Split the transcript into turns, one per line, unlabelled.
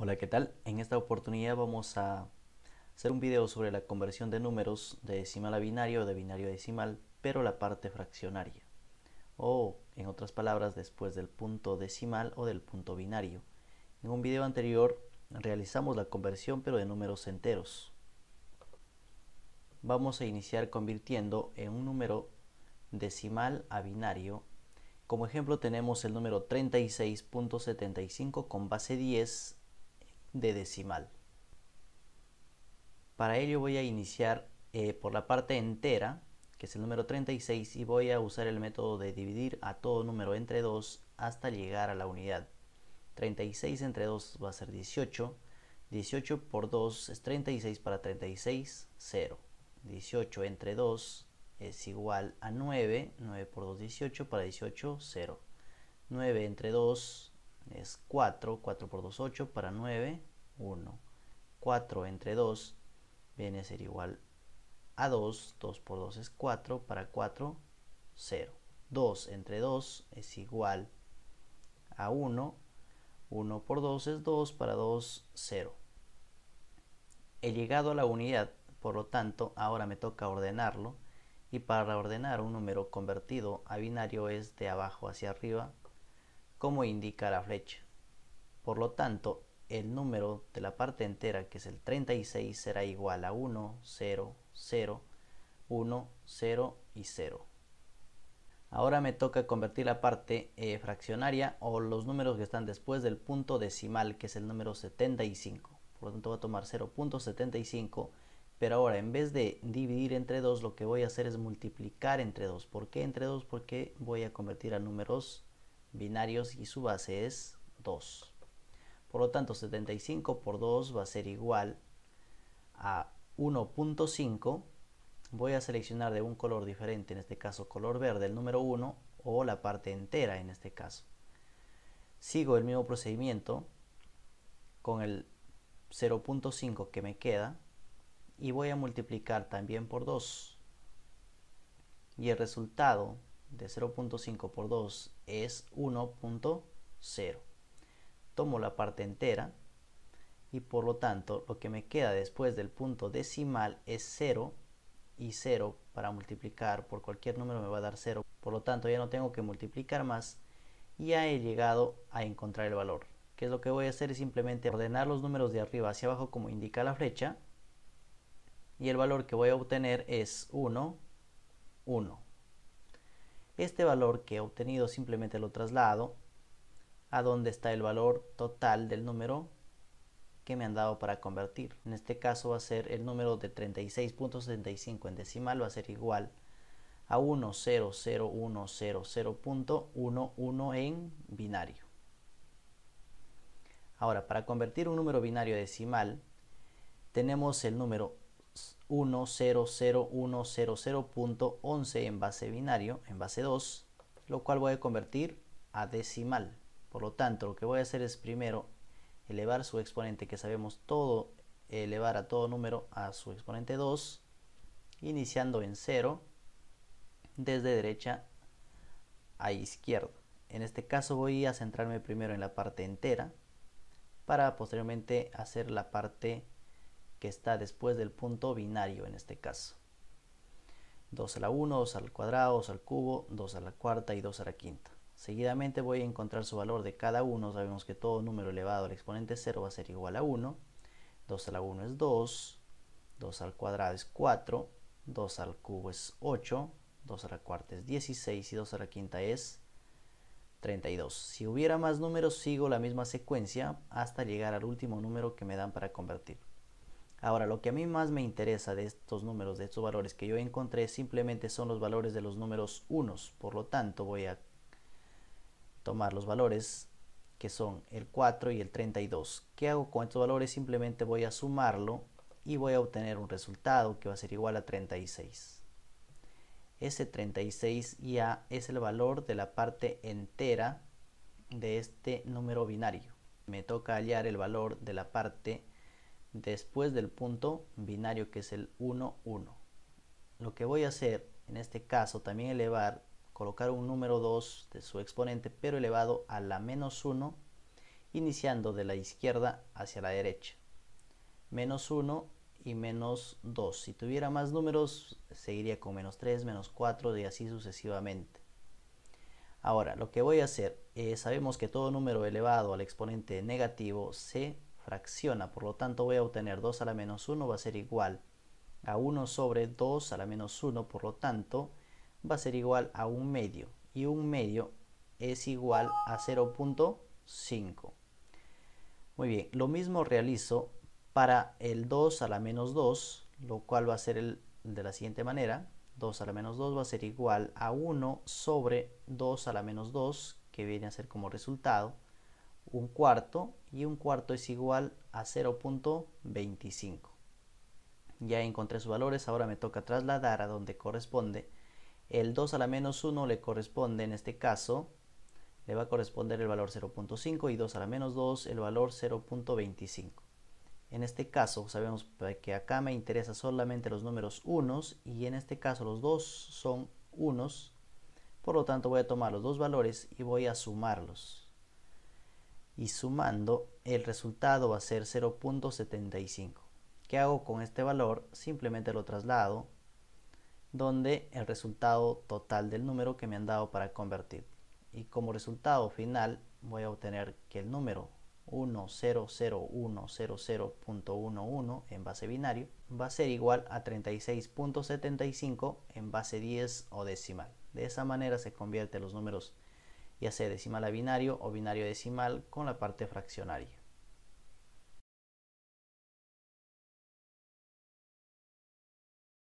Hola, ¿qué tal? En esta oportunidad vamos a hacer un video sobre la conversión de números de decimal a binario o de binario a decimal, pero la parte fraccionaria. O, en otras palabras, después del punto decimal o del punto binario. En un video anterior realizamos la conversión pero de números enteros. Vamos a iniciar convirtiendo en un número decimal a binario como ejemplo tenemos el número 36.75 con base 10 de decimal. Para ello voy a iniciar eh, por la parte entera, que es el número 36, y voy a usar el método de dividir a todo número entre 2 hasta llegar a la unidad. 36 entre 2 va a ser 18, 18 por 2 es 36 para 36, 0. 18 entre 2 es igual a 9, 9 por 2 18, para 18, 0. 9 entre 2 es 4, 4 por 2, 8, para 9, 1. 4 entre 2 viene a ser igual a 2, 2 por 2 es 4, para 4, 0. 2 entre 2 es igual a 1, 1 por 2 es 2, para 2, 0. He llegado a la unidad, por lo tanto, ahora me toca ordenarlo. Y para ordenar un número convertido a binario es de abajo hacia arriba como indica la flecha. Por lo tanto, el número de la parte entera, que es el 36, será igual a 1, 0, 0, 1, 0 y 0. Ahora me toca convertir la parte eh, fraccionaria o los números que están después del punto decimal, que es el número 75. Por lo tanto, voy a tomar 0.75, pero ahora en vez de dividir entre 2, lo que voy a hacer es multiplicar entre 2. ¿Por qué entre 2? Porque voy a convertir a números binarios y su base es 2. Por lo tanto, 75 por 2 va a ser igual a 1.5. Voy a seleccionar de un color diferente, en este caso color verde, el número 1 o la parte entera en este caso. Sigo el mismo procedimiento con el 0.5 que me queda y voy a multiplicar también por 2. Y el resultado de 0.5 por 2 es 1.0. Tomo la parte entera y por lo tanto lo que me queda después del punto decimal es 0 y 0 para multiplicar por cualquier número me va a dar 0. Por lo tanto ya no tengo que multiplicar más y ya he llegado a encontrar el valor. Que es lo que voy a hacer es simplemente ordenar los números de arriba hacia abajo como indica la flecha y el valor que voy a obtener es 1, 1. Este valor que he obtenido simplemente lo traslado a donde está el valor total del número que me han dado para convertir. En este caso va a ser el número de 36.75 en decimal, va a ser igual a 100100.11 en binario. Ahora, para convertir un número binario decimal, tenemos el número 100100.11 en base binario, en base 2, lo cual voy a convertir a decimal. Por lo tanto, lo que voy a hacer es primero elevar su exponente, que sabemos todo, elevar a todo número a su exponente 2, iniciando en 0, desde derecha a izquierda. En este caso voy a centrarme primero en la parte entera, para posteriormente hacer la parte que está después del punto binario en este caso. 2 a la 1, 2 al cuadrado, 2 al cubo, 2 a la cuarta y 2 a la quinta. Seguidamente voy a encontrar su valor de cada uno. Sabemos que todo número elevado al exponente 0 va a ser igual a 1. 2 a la 1 es 2, 2 al cuadrado es 4, 2 al cubo es 8, 2 a la cuarta es 16 y 2 a la quinta es 32. Si hubiera más números sigo la misma secuencia hasta llegar al último número que me dan para convertir. Ahora, lo que a mí más me interesa de estos números, de estos valores que yo encontré, simplemente son los valores de los números unos. Por lo tanto, voy a tomar los valores que son el 4 y el 32. ¿Qué hago con estos valores? Simplemente voy a sumarlo y voy a obtener un resultado que va a ser igual a 36. Ese 36 ya es el valor de la parte entera de este número binario. Me toca hallar el valor de la parte después del punto binario que es el 1, 1. Lo que voy a hacer en este caso también elevar, colocar un número 2 de su exponente pero elevado a la menos 1 iniciando de la izquierda hacia la derecha. Menos 1 y menos 2. Si tuviera más números seguiría con menos 3, menos 4 y así sucesivamente. Ahora, lo que voy a hacer, sabemos que todo número elevado al exponente negativo se fracciona, por lo tanto voy a obtener 2 a la menos 1 va a ser igual a 1 sobre 2 a la menos 1, por lo tanto va a ser igual a 1 medio y 1 medio es igual a 0.5. Muy bien, lo mismo realizo para el 2 a la menos 2, lo cual va a ser el, de la siguiente manera. 2 a la menos 2 va a ser igual a 1 sobre 2 a la menos 2, que viene a ser como resultado un cuarto y un cuarto es igual a 0.25. Ya encontré sus valores, ahora me toca trasladar a donde corresponde. El 2 a la menos 1 le corresponde, en este caso, le va a corresponder el valor 0.5 y 2 a la menos 2 el valor 0.25. En este caso sabemos que acá me interesa solamente los números unos y en este caso los dos son unos. Por lo tanto voy a tomar los dos valores y voy a sumarlos y sumando el resultado va a ser 0.75. ¿Qué hago con este valor? Simplemente lo traslado donde el resultado total del número que me han dado para convertir. Y como resultado final voy a obtener que el número 100100.11 en base binario va a ser igual a 36.75 en base 10 o decimal. De esa manera se convierten los números ya sea decimal a binario o binario decimal con la parte fraccionaria.